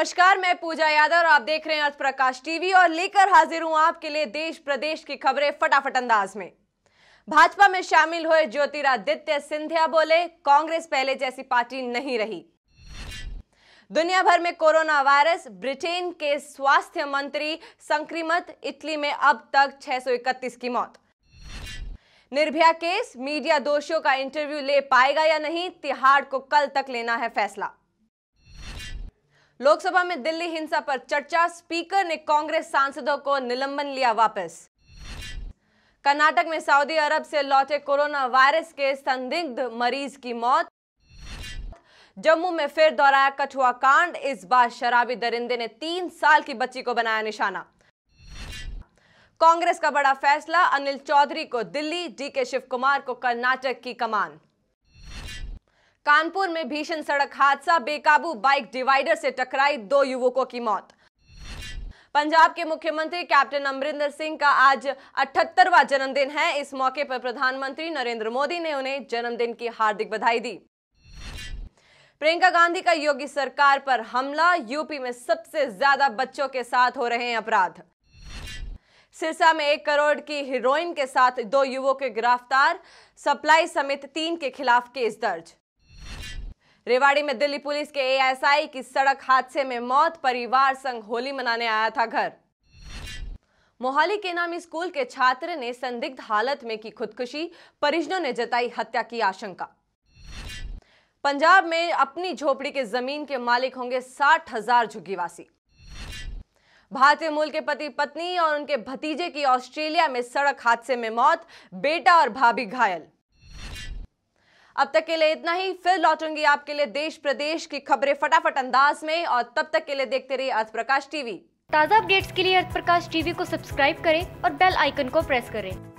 नमस्कार मैं पूजा यादव और आप देख रहे हैं अर्थ प्रकाश टीवी और लेकर हाजिर हूं आपके लिए देश प्रदेश की खबरें फटाफट अंदाज में भाजपा में शामिल हुए ज्योतिरादित्य सिंधिया बोले कांग्रेस पहले जैसी पार्टी नहीं रही दुनिया भर में कोरोना वायरस ब्रिटेन के स्वास्थ्य मंत्री संक्रमित इटली में अब तक छह की मौत निर्भया केस मीडिया दोषियों का इंटरव्यू ले पाएगा या नहीं तिहाड़ को कल तक लेना है फैसला लोकसभा में दिल्ली हिंसा पर चर्चा स्पीकर ने कांग्रेस सांसदों को निलंबन लिया वापस कर्नाटक में सऊदी अरब से लौटे कोरोना वायरस के संदिग्ध मरीज की मौत जम्मू में फिर दोहराया कठुआ कांड इस बार शराबी दरिंदे ने तीन साल की बच्ची को बनाया निशाना कांग्रेस का बड़ा फैसला अनिल चौधरी को दिल्ली डीके शिव कुमार को कर्नाटक की कमान कानपुर में भीषण सड़क हादसा बेकाबू बाइक डिवाइडर से टकराई दो युवकों की मौत पंजाब के मुख्यमंत्री कैप्टन अमरिंदर सिंह का आज अठहत्तरवा जन्मदिन है इस मौके पर प्रधानमंत्री नरेंद्र मोदी ने उन्हें जन्मदिन की हार्दिक बधाई दी प्रियंका गांधी का योगी सरकार पर हमला यूपी में सबसे ज्यादा बच्चों के साथ हो रहे हैं अपराध सिरसा में एक करोड़ की हीरोइन के साथ दो युवकों के गिरफ्तार सप्लाई समेत तीन के खिलाफ केस दर्ज रेवाड़ी में दिल्ली पुलिस के एएसआई की सड़क हादसे में मौत परिवार संग होली मनाने आया था घर मोहाली के नामी स्कूल के छात्र ने संदिग्ध हालत में की खुदकुशी परिजनों ने जताई हत्या की आशंका पंजाब में अपनी झोपड़ी के जमीन के मालिक होंगे साठ हजार झुग्गीवासी भारतीय मूल के पति पत्नी और उनके भतीजे की ऑस्ट्रेलिया में सड़क हादसे में मौत बेटा और भाभी घायल अब तक के लिए इतना ही फिर लौटूंगी आपके लिए देश प्रदेश की खबरें फटाफट अंदाज में और तब तक के लिए देखते रहिए अर्थ प्रकाश टीवी ताज़ा अपडेट्स के लिए अर्थ प्रकाश टीवी को सब्सक्राइब करें और बेल आइकन को प्रेस करें